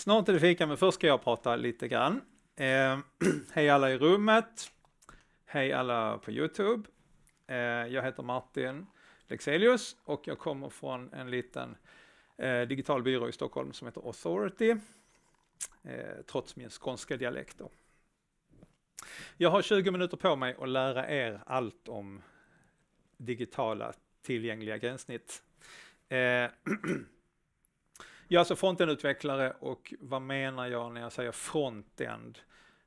Snart är det fika, men först ska jag prata lite grann. Eh, hej alla i rummet. Hej alla på Youtube. Eh, jag heter Martin Lexelius och jag kommer från en liten eh, digital byrå i Stockholm som heter Authority. Eh, trots min skånska dialekt då. Jag har 20 minuter på mig att lära er allt om digitala tillgängliga gränssnitt. Eh, Jag alltså frontend-utvecklare och vad menar jag när jag säger frontend?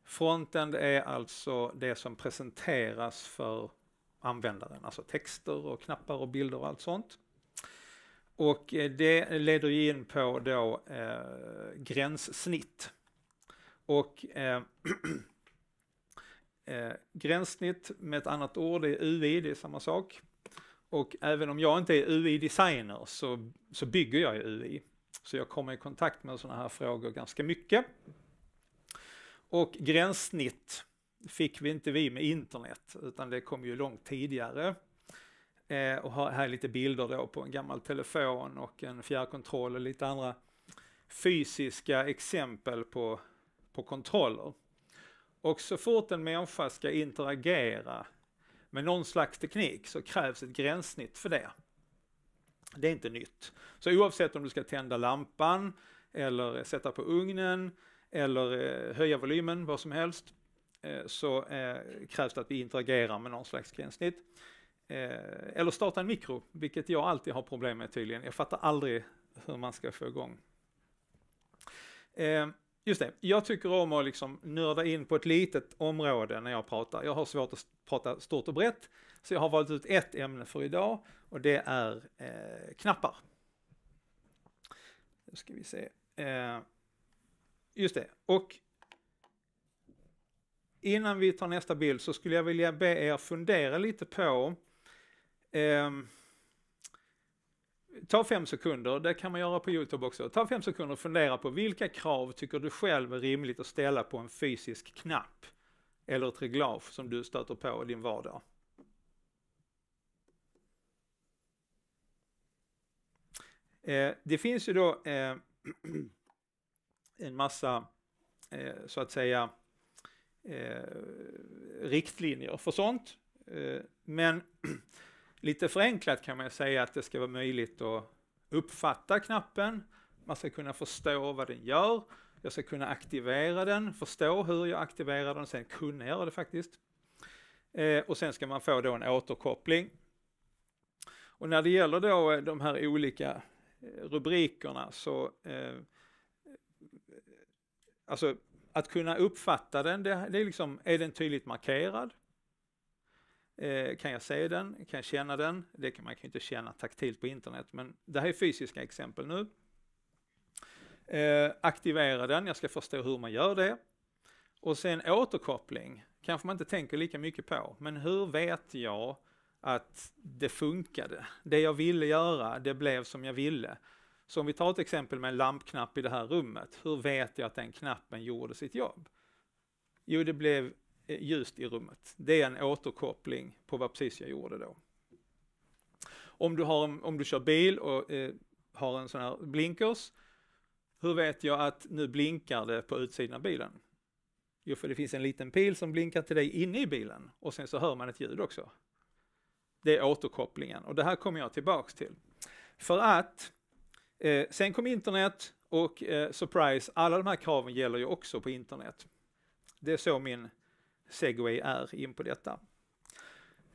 Frontend är alltså det som presenteras för användaren, alltså texter och knappar och bilder och allt sånt. Och eh, det leder ju in på då eh, gränssnitt. Och eh, eh, gränssnitt med ett annat ord, det är UI, det är samma sak. Och även om jag inte är UI-designer så, så bygger jag ju UI. Så jag kommer i kontakt med sådana här frågor ganska mycket. Och gränssnitt fick vi inte vi med internet, utan det kom ju långt tidigare. Eh, och här är lite bilder då på en gammal telefon och en fjärrkontroll och lite andra fysiska exempel på, på kontroller. Och så fort en människa ska interagera med någon slags teknik så krävs ett gränssnitt för det. Det är inte nytt. Så oavsett om du ska tända lampan eller sätta på ugnen eller eh, höja volymen, vad som helst, eh, så eh, krävs det att vi interagerar med någon slags gränssnitt. Eller starta en mikro, vilket jag alltid har problem med tydligen. Jag fattar aldrig hur man ska få igång. Just det, jag tycker om att liksom nörda in på ett litet område när jag pratar. Jag har svårt att prata stort och brett. Så jag har valt ut ett ämne för idag och det är eh, knappar. Nu ska vi se. Eh, just det, och innan vi tar nästa bild så skulle jag vilja be er fundera lite på eh, Ta fem sekunder, det kan man göra på Youtube också. Ta fem sekunder och fundera på vilka krav tycker du själv är rimligt att ställa på en fysisk knapp? eller ett reglage som du stöter på i din vardag. Eh, det finns ju då eh, en massa, eh, så att säga, riktlinjer för sånt. men lite förenklat kan man säga att det ska vara möjligt att uppfatta knappen, man ska kunna förstå vad den gör jag ska kunna aktivera den, förstå hur jag aktiverar den, sen kunna göra det faktiskt. Eh, och sen ska man få då en återkoppling. Och när det gäller då eh, de här olika eh, rubrikerna så eh, Alltså att kunna uppfatta den, det, det, är liksom, är den tydligt markerad? Eh, kan jag se den? Kan jag känna den? Det kan man kan ju inte känna taktilt på internet, men det här är fysiska exempel nu. Eh, aktivera den, jag ska förstå hur man gör det. Och sen återkoppling, kanske man inte tänker lika mycket på, men hur vet jag att det funkade? Det jag ville göra, det blev som jag ville. Så om vi tar ett exempel med en lampknapp i det här rummet, hur vet jag att den knappen gjorde sitt jobb? Jo, det blev eh, ljust i rummet. Det är en återkoppling på vad precis jag gjorde då. Om du, har, om du kör bil och eh, har en sån här blinkers, hur vet jag att nu blinkar det på utsidan av bilen? Jo, för det finns en liten pil som blinkar till dig inne i bilen och sen så hör man ett ljud också. Det är återkopplingen och det här kommer jag tillbaks till. För att eh, sen kom internet och eh, surprise, alla de här kraven gäller ju också på internet. Det är så min segway är in på detta.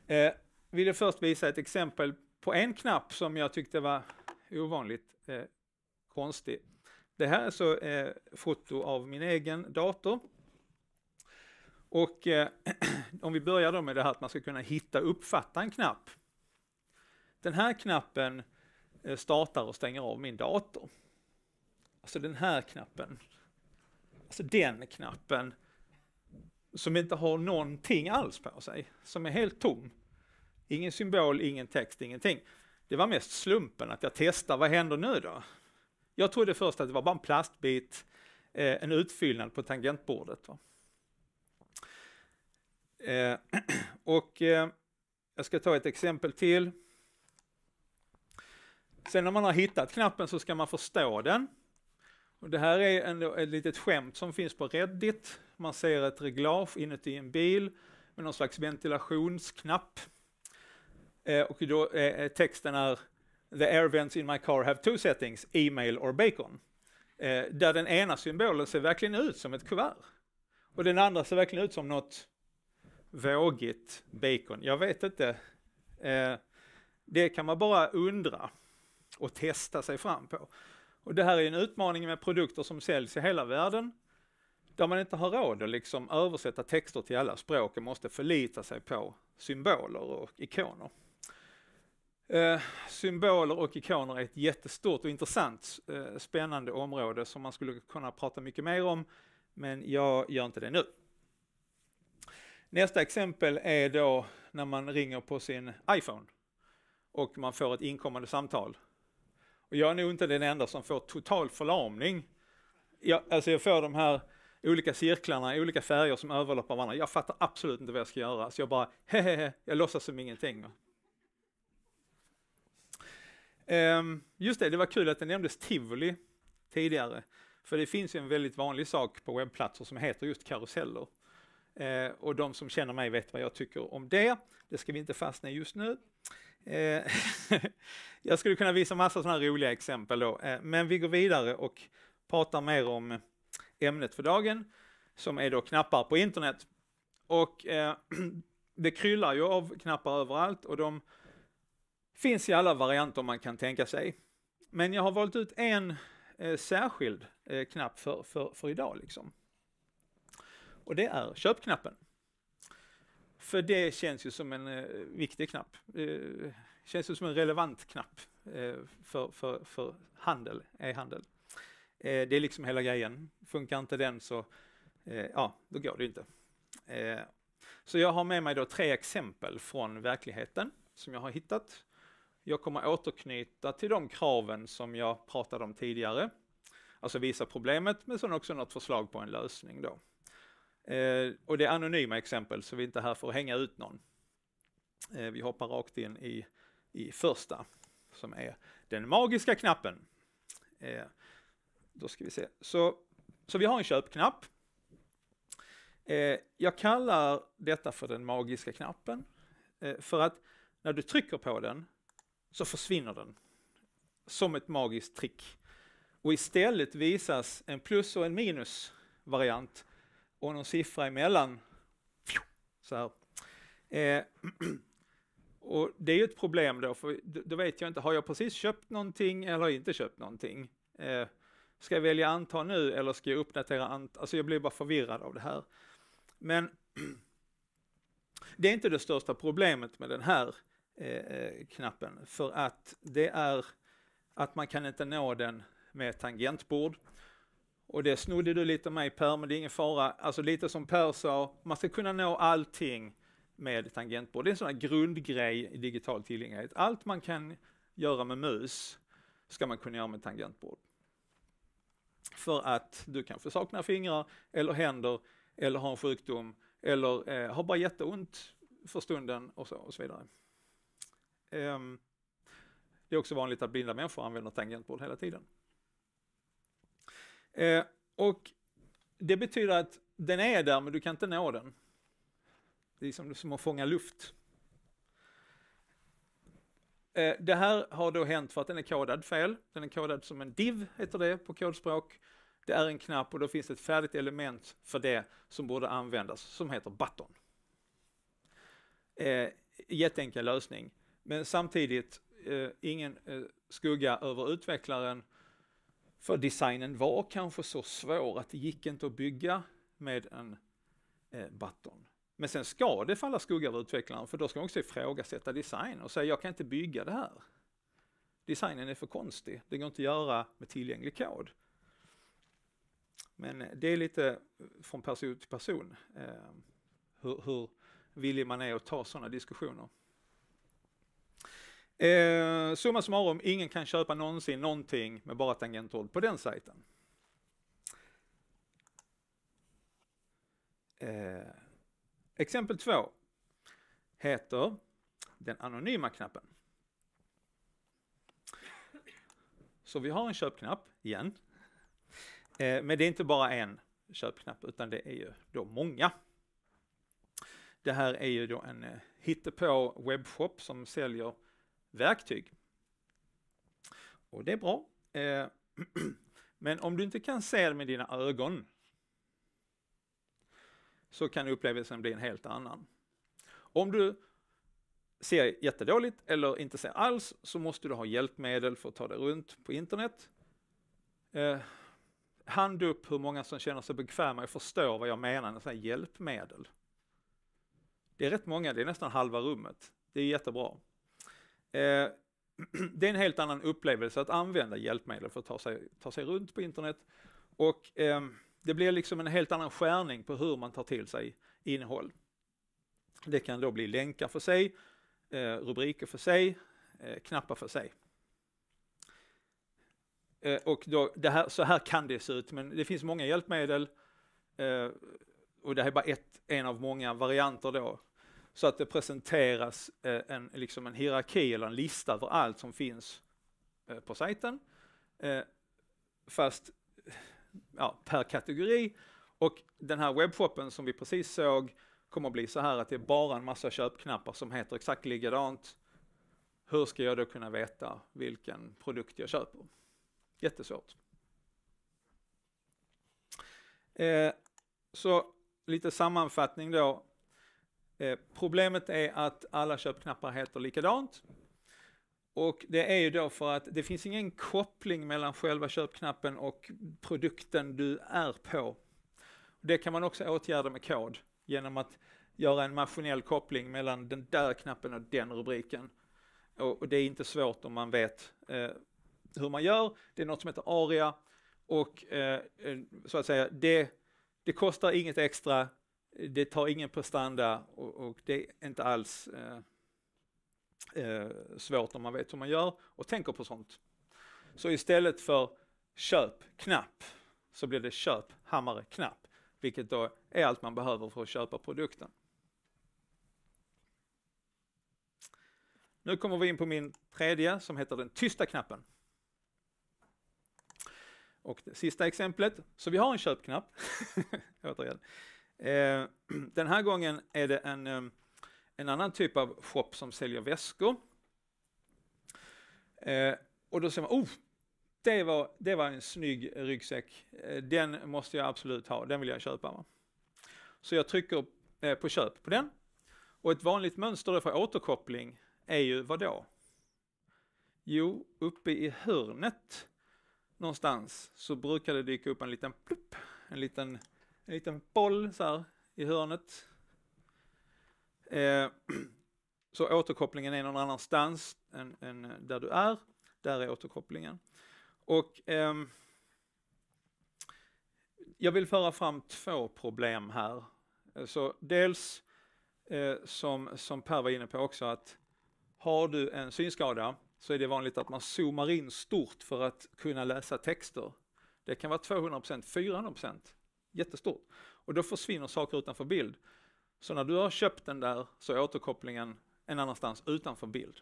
Eh, vill jag först visa ett exempel på en knapp som jag tyckte var ovanligt eh, konstig. Det här så är eh, foto av min egen dator. Och eh, om vi börjar då med det här att man ska kunna hitta uppfatta en knapp. Den här knappen eh, startar och stänger av min dator. Alltså den här knappen. Alltså den knappen som inte har någonting alls på sig, som är helt tom. Ingen symbol, ingen text, ingenting. Det var mest slumpen att jag testade, vad händer nu då? Jag trodde först att det var bara en plastbit, eh, en utfyllnad på tangentbordet. Eh, och eh, jag ska ta ett exempel till. Sen när man har hittat knappen så ska man förstå den. Och det här är en, ett litet skämt som finns på Reddit. Man ser ett reglage inuti en bil med någon slags ventilationsknapp. Eh, och då, eh, texten är the air vents in my car have two settings, email or bacon. Eh, där den ena symbolen ser verkligen ut som ett kuvert. Och den andra ser verkligen ut som något vågigt bacon. Jag vet inte. Eh, det kan man bara undra och testa sig fram på. Och det här är en utmaning med produkter som säljs i hela världen där man inte har råd att liksom översätta texter till alla språk och måste förlita sig på symboler och ikoner. Eh, symboler och ikoner är ett jättestort och intressant eh, spännande område som man skulle kunna prata mycket mer om, men jag gör inte det nu. Nästa exempel är då när man ringer på sin iPhone och man får ett inkommande samtal. Och jag är nog inte den enda som får total förlamning. Jag, alltså jag får de här olika cirklarna olika färger som överlappar varandra. Jag fattar absolut inte vad jag ska göra, så jag bara hehehe, jag låtsas som ingenting. Ehm, just det, det var kul att det nämndes tivoli tidigare. För det finns ju en väldigt vanlig sak på webbplatser som heter just karuseller. Eh, och de som känner mig vet vad jag tycker om det. Det ska vi inte fastna i just nu. Eh, jag skulle kunna visa massa sådana roliga exempel då, eh, men vi går vidare och pratar mer om ämnet för dagen, som är då knappar på internet. Och ehm, det kryllar ju av knappar överallt och de Finns i alla varianter man kan tänka sig. Men jag har valt ut en eh, särskild eh, knapp för, för, för idag. Liksom. Och det är köpknappen. För det känns ju som en eh, viktig knapp. Eh, känns ju som en relevant knapp eh, för, för, för handel, e-handel. Eh, det är liksom hela grejen. Funkar inte den så, eh, ja, då går det inte. Eh, så jag har med mig då tre exempel från verkligheten som jag har hittat jag kommer återknyta till de kraven som jag pratade om tidigare. Alltså visa problemet, men sen också något förslag på en lösning då. Eh, och det är anonyma exempel, så vi är inte här för att hänga ut någon. Eh, vi hoppar rakt in i, i första, som är den magiska knappen. Eh, då ska vi se. Så, så vi har en köpknapp. Eh, jag kallar detta för den magiska knappen, eh, för att när du trycker på den så försvinner den. Som ett magiskt trick. Och istället visas en plus och en minus-variant, och någon siffra emellan. Så eh, och det är ju ett problem då, för då vet jag inte, har jag precis köpt någonting eller har jag inte köpt någonting? Eh, ska jag välja anta nu eller ska jag uppdatera anta? Alltså jag blir bara förvirrad av det här. Men det är inte det största problemet med den här Eh, eh, knappen. För att det är att man kan inte nå den med tangentbord. Och det snodde du lite mig Per, men det är ingen fara. Alltså lite som Per sa, man ska kunna nå allting med tangentbord. Det är en sån här grundgrej i digital tillgänglighet. Allt man kan göra med mus ska man kunna göra med tangentbord. För att du kanske saknar fingrar eller händer eller har en sjukdom eller eh, har bara jätteont för stunden och så, och så vidare. Ehm, det är också vanligt att blinda människor använder tangentbord hela tiden. Ehm, och det betyder att den är där men du kan inte nå den. Det är som att fånga luft. Ehm, det här har då hänt för att den är kodad fel. Den är kodad som en div, heter det på kodspråk. Det är en knapp och då finns ett färdigt element för det som borde användas som heter button. jätteenkel lösning. Men samtidigt, eh, ingen eh, skugga över utvecklaren. För designen var kanske så svår att det gick inte att bygga med en eh, button. Men sen ska det falla skugga över utvecklaren för då ska man också ifrågasätta design och säga jag kan inte bygga det här. Designen är för konstig, det går inte att göra med tillgänglig kod. Men eh, det är lite eh, från person till person eh, hur, hur villig man är att ta sådana diskussioner. Eh, summa summarum, ingen kan köpa någonsin någonting med bara tangentbord på den sajten. Eh, exempel två heter den anonyma knappen. Så vi har en köpknapp igen. Eh, men det är inte bara en köpknapp utan det är ju då många. Det här är ju då en eh, hittepå webbshop som säljer verktyg. Och det är bra. Eh, men om du inte kan se det med dina ögon så kan upplevelsen bli en helt annan. Om du ser jättedåligt eller inte ser alls så måste du ha hjälpmedel för att ta dig runt på internet. Eh, hand upp hur många som känner sig bekväma och förstår vad jag menar med hjälpmedel. Det är rätt många, det är nästan halva rummet. Det är jättebra. Eh, det är en helt annan upplevelse att använda hjälpmedel för att ta sig, ta sig runt på internet. Och eh, det blir liksom en helt annan skärning på hur man tar till sig innehåll. Det kan då bli länkar för sig, eh, rubriker för sig, eh, knappar för sig. Eh, och då, här, så här kan det se ut, men det finns många hjälpmedel eh, och det här är bara ett, en av många varianter då så att det presenteras eh, en, liksom en hierarki eller en lista över allt som finns eh, på sajten, eh, fast ja, per kategori. Och den här webbshoppen som vi precis såg kommer bli så här att det är bara en massa köpknappar som heter exakt likadant. Hur ska jag då kunna veta vilken produkt jag köper? Jättesvårt. Eh, så lite sammanfattning då. Eh, problemet är att alla köpknappar heter likadant. Och det är ju då för att det finns ingen koppling mellan själva köpknappen och produkten du är på. Det kan man också åtgärda med kod genom att göra en maskinell koppling mellan den där knappen och den rubriken. Och, det är inte svårt om man vet eh, hur man gör. Det är något som heter ARIA och eh, så att säga, det, det kostar inget extra, det tar ingen prestanda och, och det är inte alls eh, eh, svårt om man vet hur man gör och tänker på sånt. Så istället för köp knapp så blir det köp hammare knapp, vilket då är allt man behöver för att köpa produkten. Nu kommer vi in på min tredje som heter den tysta knappen. Och det sista exemplet, så vi har en köpknapp, återigen. Eh, den här gången är det en, eh, en annan typ av shop som säljer väskor. Eh, och då säger man, oh, det var, det var en snygg ryggsäck. Eh, den måste jag absolut ha, den vill jag köpa. Va? Så jag trycker på köp på den. Och ett vanligt mönster för återkoppling är ju vad då? Jo, uppe i hörnet någonstans så brukar det dyka upp en liten plupp, en liten en liten boll så här i hörnet. Eh, så återkopplingen är någon annanstans än, än, där du är. Där är återkopplingen. Och eh, jag vill föra fram två problem här. Eh, så dels eh, som, som Per var inne på också att har du en synskada så är det vanligt att man zoomar in stort för att kunna läsa texter. Det kan vara 200%, 400% jättestort. Och då försvinner saker utanför bild. Så när du har köpt den där så är återkopplingen en annanstans utanför bild.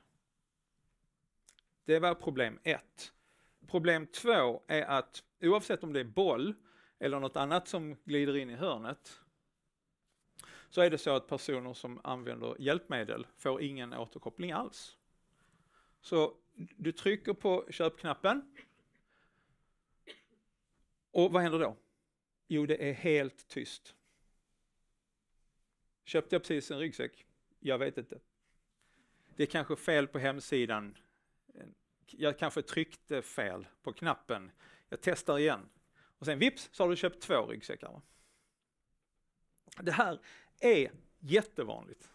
Det var problem ett. Problem två är att oavsett om det är boll eller något annat som glider in i hörnet så är det så att personer som använder hjälpmedel får ingen återkoppling alls. Så du trycker på köpknappen och vad händer då? Jo, det är helt tyst. Köpte jag precis en ryggsäck? Jag vet inte. Det är kanske fel på hemsidan. Jag kanske tryckte fel på knappen. Jag testar igen. Och sen vips så har du köpt två ryggsäckar. Det här är jättevanligt.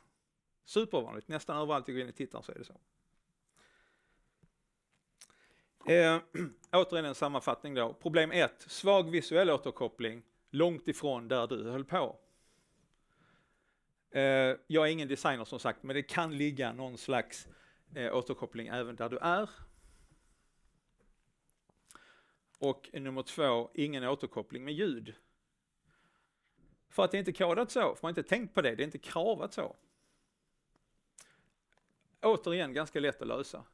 Supervanligt. Nästan överallt jag går in och tittar så är det så. Eh, återigen en sammanfattning då. Problem 1. Svag visuell återkoppling långt ifrån där du höll på. Eh, jag är ingen designer som sagt, men det kan ligga någon slags eh, återkoppling även där du är. Och nummer två, ingen återkoppling med ljud. För att det inte är kodat så, för man har inte tänkt på det, det är inte kravat så. Återigen ganska lätt att lösa.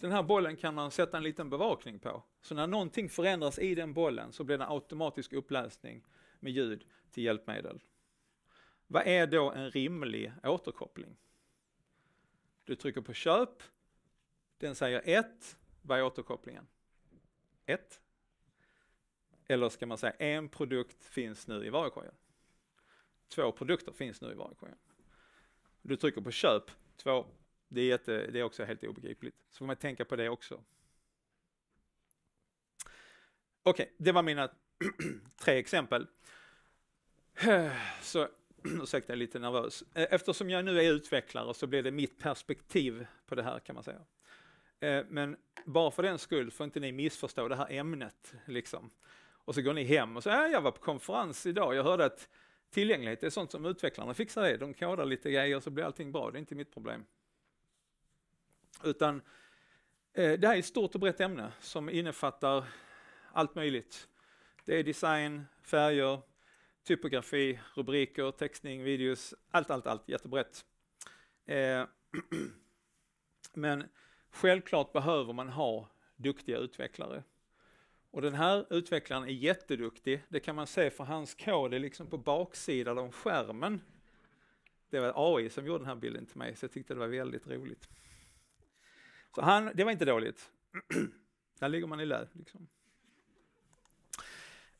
Den här bollen kan man sätta en liten bevakning på. Så när någonting förändras i den bollen så blir det en automatisk uppläsning med ljud till hjälpmedel. Vad är då en rimlig återkoppling? Du trycker på köp, den säger 1. Vad är återkopplingen? 1. Eller ska man säga en produkt finns nu i varukorgen? Två produkter finns nu i varukorgen. Du trycker på köp, två det är, jätte, eh, det är också helt obegripligt. Så får man tänka på det också. Okej, okay, det var mina tre exempel. Så, ursäkta, jag är lite nervös. Eh, eftersom jag nu är utvecklare så blir det mitt perspektiv på det här kan man säga. Eh, men bara för den skull får inte ni missförstå det här ämnet. Liksom. Och så går ni hem och säger, ja, jag var på konferens idag, jag hörde att tillgänglighet är sånt som utvecklarna fixar det. De kodar lite grejer så blir allting bra, det är inte mitt problem. Utan eh, det här är ett stort och brett ämne som innefattar allt möjligt. Det är design, färger, typografi, rubriker, textning, videos, allt, allt, allt jättebrett. Eh, men självklart behöver man ha duktiga utvecklare. Och den här utvecklaren är jätteduktig. Det kan man se för hans kod är liksom på baksidan av skärmen. Det var AI som gjorde den här bilden till mig, så jag tyckte det var väldigt roligt. Så han, det var inte dåligt. Där ligger man i lä. Liksom.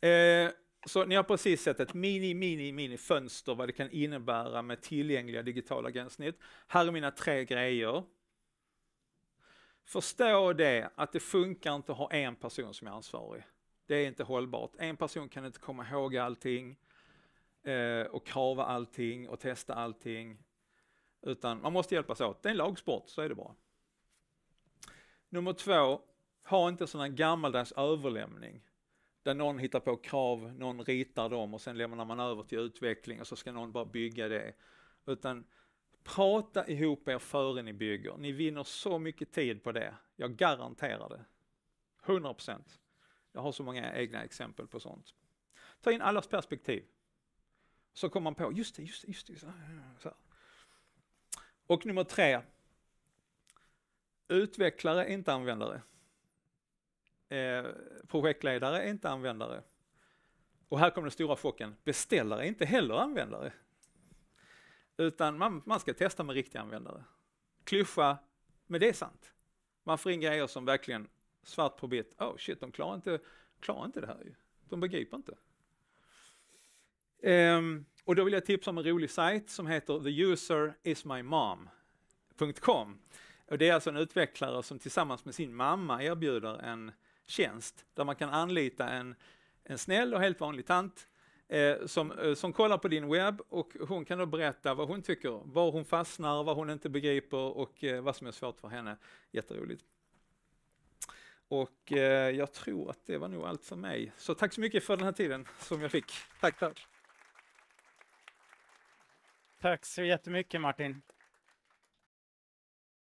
Eh, så ni har precis sett ett mini, mini, mini fönster vad det kan innebära med tillgängliga digitala gränssnitt. Här är mina tre grejer. Förstå det att det funkar inte att ha en person som är ansvarig. Det är inte hållbart. En person kan inte komma ihåg allting eh, och krava allting och testa allting. Utan man måste hjälpas åt. Det är en lagsport, så är det bara. Nummer två, ha inte sån här gammaldags överlämning där någon hittar på krav, någon ritar dem och sen lämnar man över till utveckling och så ska någon bara bygga det. Utan prata ihop er före ni bygger. Ni vinner så mycket tid på det. Jag garanterar det. 100 procent. Jag har så många egna exempel på sånt. Ta in allas perspektiv. Så kommer man på, just det, just det, just det. Så Och nummer tre, Utvecklare är inte användare. Eh, projektledare är inte användare. Och här kommer den stora chocken, beställare är inte heller användare. Utan man, man ska testa med riktiga användare. Klyscha, men det är sant. Man får in grejer som verkligen svart på vitt, oh shit, de klarar inte, klarar inte det här ju. De begriper inte. Um, och då vill jag tipsa om en rolig sajt som heter theuserismymom.com. Och det är alltså en utvecklare som tillsammans med sin mamma erbjuder en tjänst där man kan anlita en, en snäll och helt vanlig tant eh, som, eh, som kollar på din webb och hon kan då berätta vad hon tycker, var hon fastnar, vad hon inte begriper och eh, vad som är svårt för henne. Jätteroligt. Och eh, jag tror att det var nog allt för mig. Så tack så mycket för den här tiden som jag fick. Tack, tack. Tack så jättemycket Martin.